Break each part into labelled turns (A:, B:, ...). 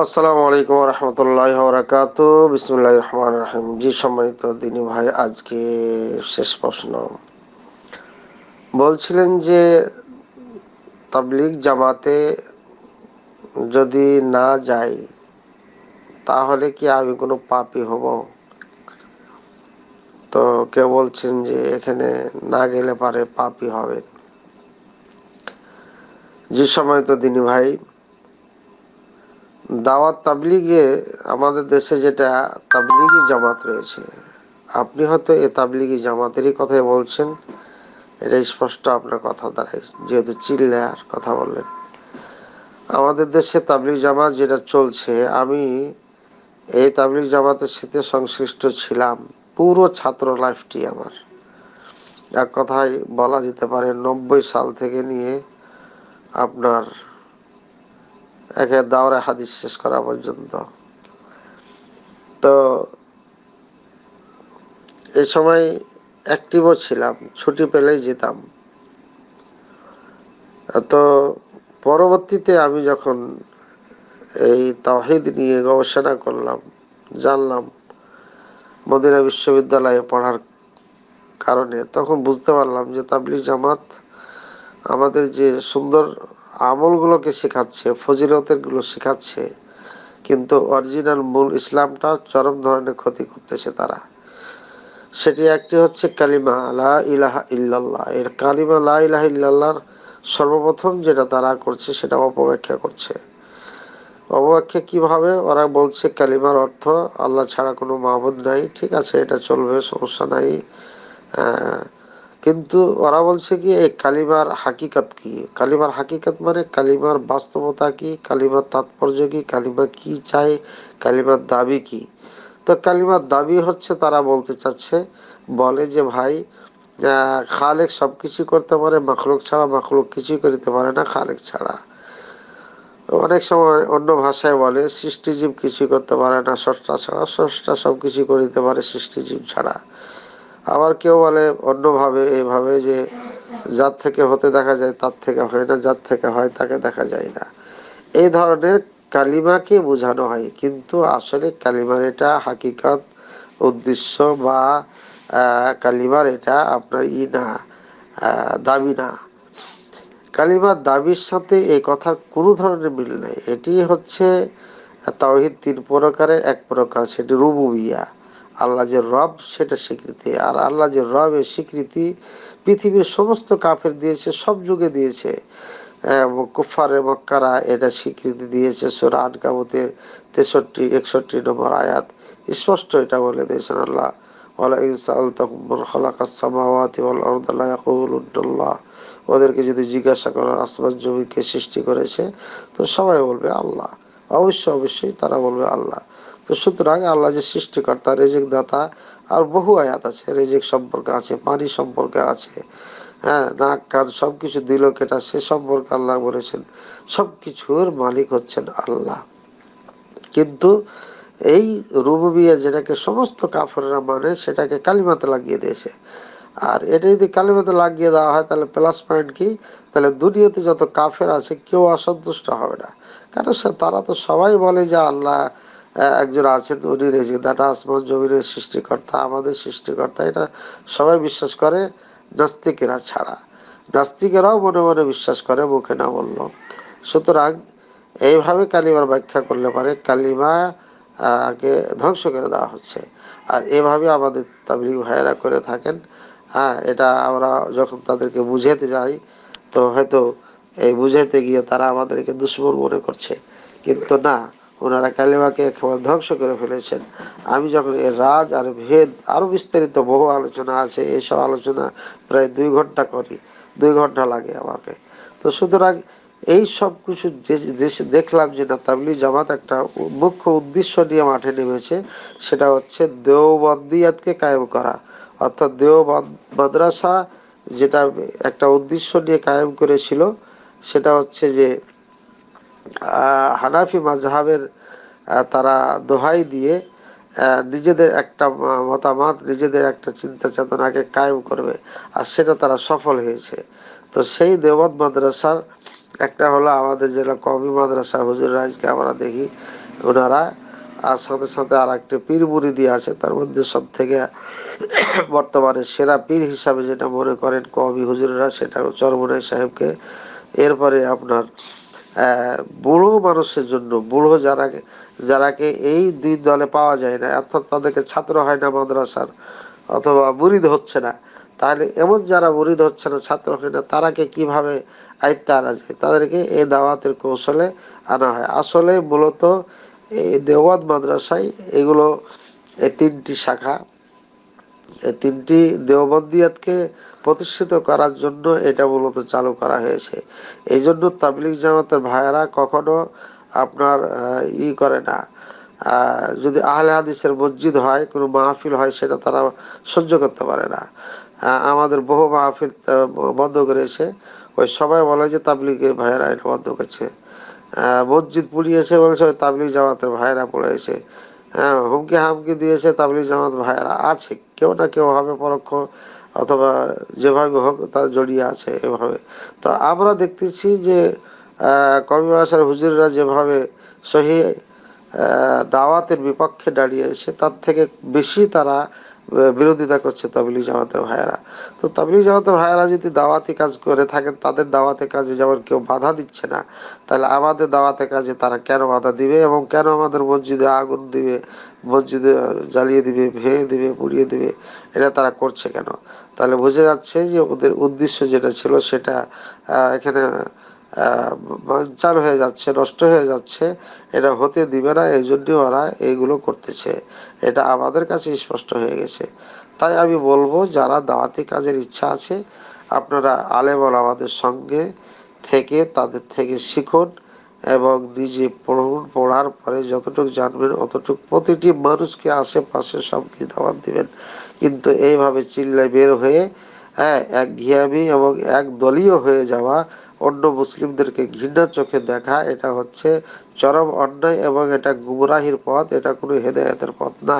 A: আসসালামু আলাইকুম রহমতুল্লাহ বরাকাত বিসমুল্লাহ রহমান রাহিম জি সম্মানিত দিনী ভাই আজকে শেষ প্রশ্ন বলছিলেন যে তাবলিগ জামাতে যদি না যাই তাহলে কি আমি কোনো পাপি হব তো কেউ বলছেন যে এখানে না গেলে পারে পাপি হবে যে সময় তো দিনী ভাই দাওয়াত তাবলিগে আমাদের দেশে যেটা তাবলিগি জামাত রয়েছে আপনি হয়তো এ তাবলিগি জামাতেরই কথাই বলছেন এটা স্পষ্ট আপনার কথা দাঁড়ায় যেহেতু চিল্লার কথা বললেন আমাদের দেশে তাবলিগ জামাত যেটা চলছে আমি এই তাবলিগ জামাতের সাথে সংশ্লিষ্ট ছিলাম পুরো ছাত্র লাইফটি আমার এক কথায় বলা যেতে পারে নব্বই সাল থেকে নিয়ে আপনার একে দাওরে হাদিস শেষ করা পর্যন্ত তো এ সময় অ্যাক্টিভও ছিলাম ছুটি পেলেই যেতাম তো পরবর্তীতে আমি যখন এই তাহিদ নিয়ে গবেষণা করলাম জানলাম মদিনা বিশ্ববিদ্যালয়ে পড়ার কারণে তখন বুঝতে পারলাম যে তাবলি জামাত আমাদের যে সুন্দর আমলগুলোকে শেখাচ্ছে ফজিলতের গুলো শেখাচ্ছে কিন্তু অরিজিনাল মূল ইসলামটা চরম ধরনের ক্ষতি করতেছে তারা সেটি একটি হচ্ছে কালিমা লা ইলাহা ইল্লাল্লাহ এর কালিমা লা ইলাহা ইল্লাল্লাহর সর্বপ্রথম যেটা তারা করছে সেটা অপব্যাখ্যা করছে অপব্যাখ্যা কিভাবে ওরা বলছে কালিমার অর্থ আল্লাহ ছাড়া কোনো মাহবুদ নাই ঠিক আছে এটা চলবে সমস্যা নাই কিন্তু ওরা বলছে কি এই কালিমার হাকিকাত কি কালিমার হাকিকাত মানে কালিমার বাস্তবতা কি কালিমার তাৎপর্য কি কালিমা কি চায় কালিমার দাবি কি তো কালিমার দাবি হচ্ছে তারা বলতে চাচ্ছে বলে যে ভাই খালেক সব কিছু করতে পারে মাখলুক ছাড়া মাখলুক কিছুই করিতে পারে না খালেক ছাড়া অনেক সময় অন্য ভাষায় বলে সৃষ্টিজীব কিছু করতে পারে না স্রষ্টা ছাড়া স্রষ্টা সব কিছু করিতে পারে সৃষ্টিজীব ছাড়া আবার কেউ বলে অন্যভাবে এভাবে যে যার থেকে হতে দেখা যায় তার থেকে হয় না যার থেকে হয় তাকে দেখা যায় না এই ধরনের কালিমাকে বোঝানো হয় কিন্তু আসলে কালিমার এটা হাকিকত উদ্দেশ্য বা কালিমার এটা আপনার ই না দাবি না কালিমার দাবির সাথে এই কথার কোনো ধরনের মিল নেই এটি হচ্ছে তাওহিদ তিন প্রকারের এক প্রকার সেটি রুবুবিয়া আল্লাহ যে রব সেটা স্বীকৃতি আর আল্লাহ যে রবের স্বীকৃতি পৃথিবীর সমস্ত কাফের দিয়েছে সব যুগে দিয়েছে হ্যাঁ, কুফারে মক্কারা এটা স্বীকৃতি দিয়েছে সুরা আনকাবতের তেষট্টি একষট্টি নম্বর আয়াত স্পষ্ট এটা বলে দিয়েছেন আল্লাহ ওদেরকে যদি জিজ্ঞাসা করা আসমান জমিকে সৃষ্টি করেছে তো সবাই বলবে আল্লাহ অবশ্য অবশ্যই তারা বলবে আল্লাহ তো সুতরাং আল্লাহ যে সৃষ্টিকর্তা রেজেক দাতা আর বহু আয়াত আছে রেজেক সম্পর্কে আছে পানি সম্পর্কে আছে হ্যাঁ নাক কান সব কিছু দিল কেটা সে সম্পর্কে আল্লাহ বলেছেন সব কিছুর মালিক হচ্ছেন আল্লাহ কিন্তু এই রুবিয়া যেটাকে সমস্ত কাফরেরা মানে সেটাকে কালিমাতে লাগিয়ে দিয়েছে আর এটা যদি কালিমাতে লাগিয়ে দেওয়া হয় তাহলে প্লাস পয়েন্ট কি তাহলে দুনিয়াতে যত কাফের আছে কেউ অসন্তুষ্ট হবে না কারণ সে তারা তো সবাই বলে যে আল্লাহ হ্যাঁ, একজন আছেন উনি দাতা আসমান জমিনের সৃষ্টিকর্তা আমাদের সৃষ্টিকর্তা এটা সবাই বিশ্বাস করে নাস্তিকেরা ছাড়া নাস্তিকেরাও মনে মনে বিশ্বাস করে মুখে না বলল সুতরাং এইভাবে কালিমার ব্যাখ্যা করলে পারে কালিমা আগে ধ্বংস করে দেওয়া হচ্ছে আর এভাবে আমাদের তাবলিগ ভাইয়েরা করে থাকেন হ্যাঁ এটা আমরা যখন তাদেরকে বুঝাতে যাই তো হয়তো এই বুঝাইতে গিয়ে তারা আমাদেরকে দুশ্মন মনে করছে কিন্তু না ওনারা কালেমাকে একেবারে ধ্বংস করে ফেলেছেন আমি যখন এর রাজ আর ভেদ আরও বিস্তারিত বহু আলোচনা আছে এসব আলোচনা প্রায় দুই ঘন্টা করি দুই ঘন্টা লাগে আমাকে তো সুতরাং এই সব কিছু দেশে দেখলাম যে না তাবলি জামাত একটা মুখ্য উদ্দেশ্য নিয়ে মাঠে নেমেছে সেটা হচ্ছে দেওবন্দিয়াতকে কায়েম করা অর্থাৎ দেও মাদ্রাসা যেটা একটা উদ্দেশ্য নিয়ে কায়েম করেছিল সেটা হচ্ছে যে হানাফি মাজহাবের তারা দোহাই দিয়ে নিজেদের একটা মতামত নিজেদের একটা চিন্তা চেতনাকে কায়েম করবে আর সেটা তারা সফল হয়েছে তো সেই দেবত মাদ্রাসার একটা হলো আমাদের যেটা কমি মাদ্রাসা হুজুর রাইজকে আমরা দেখি ওনারা আর সাথে সাথে আর একটা পীর দিয়ে আছে তার মধ্যে সব থেকে বর্তমানে সেরা পীর হিসাবে যেটা মনে করেন কবি হুজুরা সেটা চরমনাই সাহেবকে এরপরে আপনার বুড়ো মানুষের জন্য বুড়ো যারা যারাকে এই দুই দলে পাওয়া যায় না অর্থাৎ তাদেরকে ছাত্র হয় না মাদ্রাসার অথবা মুরিদ হচ্ছে না তাহলে এমন যারা মুরিদ হচ্ছে না ছাত্র হয় না তারাকে কিভাবে আয়ত্তে আনা যায় তাদেরকে এই দাওয়াতের কৌশলে আনা হয় আসলে মূলত এই দেওয়াত মাদ্রাসায় এগুলো এই তিনটি শাখা এই তিনটি দেওবন্দিয়াতকে প্রতিষ্ঠিত করার জন্য এটা মূলত চালু করা হয়েছে এই জন্য তাবলিগ জামাতের ভাইয়েরা কখনো আপনার ই করে না যদি আহলে হাদিসের মসজিদ হয় কোনো মাহফিল হয় সেটা তারা সহ্য করতে পারে না আমাদের বহু মাহফিল বন্ধ করেছে ওই সবাই বলে যে তাবলিগের ভাইয়েরা এটা বন্ধ করছে মসজিদ পুড়িয়েছে বলেছে ওই তাবলিগ জামাতের ভাইয়েরা পড়েছে হ্যাঁ হুমকি হামকি দিয়েছে তাবলিগ জামাত ভাইয়েরা আছে কেউ না কেউ হবে পরোক্ষ অথবা যেভাবে হোক তার জড়িয়ে আছে এভাবে তো আমরা দেখতেছি যে কবি মাসার হুজুররা যেভাবে সহি দাওয়াতের বিপক্ষে দাঁড়িয়েছে তার থেকে বেশি তারা বিরোধিতা করছে তাবলিগ জামাতের ভাইয়েরা তো তাবলিগ জামাতের ভাইয়েরা যদি দাওয়াতি কাজ করে থাকেন তাদের দাওয়াতে কাজে যেমন কেউ বাধা দিচ্ছে না তাহলে আমাদের দাওয়াতে কাজে তারা কেন বাধা দিবে এবং কেন আমাদের মসজিদে আগুন দিবে মসজিদে জ্বালিয়ে দিবে ভেঙে দিবে পুড়িয়ে দিবে এটা তারা করছে কেন তাহলে বোঝা যাচ্ছে যে ওদের উদ্দেশ্য যেটা ছিল সেটা এখানে বঞ্চার হয়ে যাচ্ছে নষ্ট হয়ে যাচ্ছে এটা হতে দিবে না এই জন্যই ওরা এইগুলো করতেছে এটা আমাদের কাছে স্পষ্ট হয়ে গেছে তাই আমি বলবো যারা দাওয়াতি কাজের ইচ্ছা আছে আপনারা আলেবল আমাদের সঙ্গে থেকে তাদের থেকে শিখুন এবং নিজে পড়ুন পড়ার পরে যতটুকু জানবেন অতটুকু প্রতিটি মানুষকে আশেপাশে সবকে দাওয়াত দিবেন কিন্তু এইভাবে চিল্লায় বের হয়ে হ্যাঁ এক ঘিয়ামি এবং এক দলীয় হয়ে যাওয়া অন্য মুসলিমদেরকে ঘৃণা চোখে দেখা এটা হচ্ছে চরম অন্যায় এবং এটা গুমরাহির পথ এটা কোনো হেদায়তের পথ না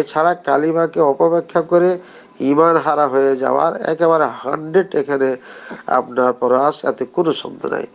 A: এছাড়া কালিমাকে অপব্যাখ্যা করে ইমান হারা হয়ে যাওয়ার একেবারে হান্ড্রেড এখানে আপনার প্রয়াস এতে কোনো শব্দ নাই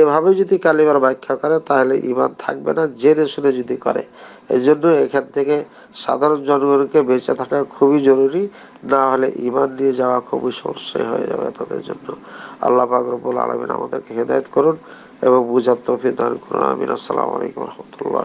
A: এভাবে যদি কালিমার ব্যাখ্যা করে তাহলে ইমান থাকবে না জেনে শুনে যদি করে এই জন্য এখান থেকে সাধারণ জনগণকে বেঁচে থাকা খুবই জরুরি না হলে ইমান নিয়ে যাওয়া খুবই সমস্যায় হয়ে যাবে তাদের জন্য আল্লাহ পাকরবুল আলমিন আমাদেরকে হেদায়ত করুন এবং বুঝার তফি দান করুন আমিন আসসালামু আলাইকুম রহমতুল্লাহ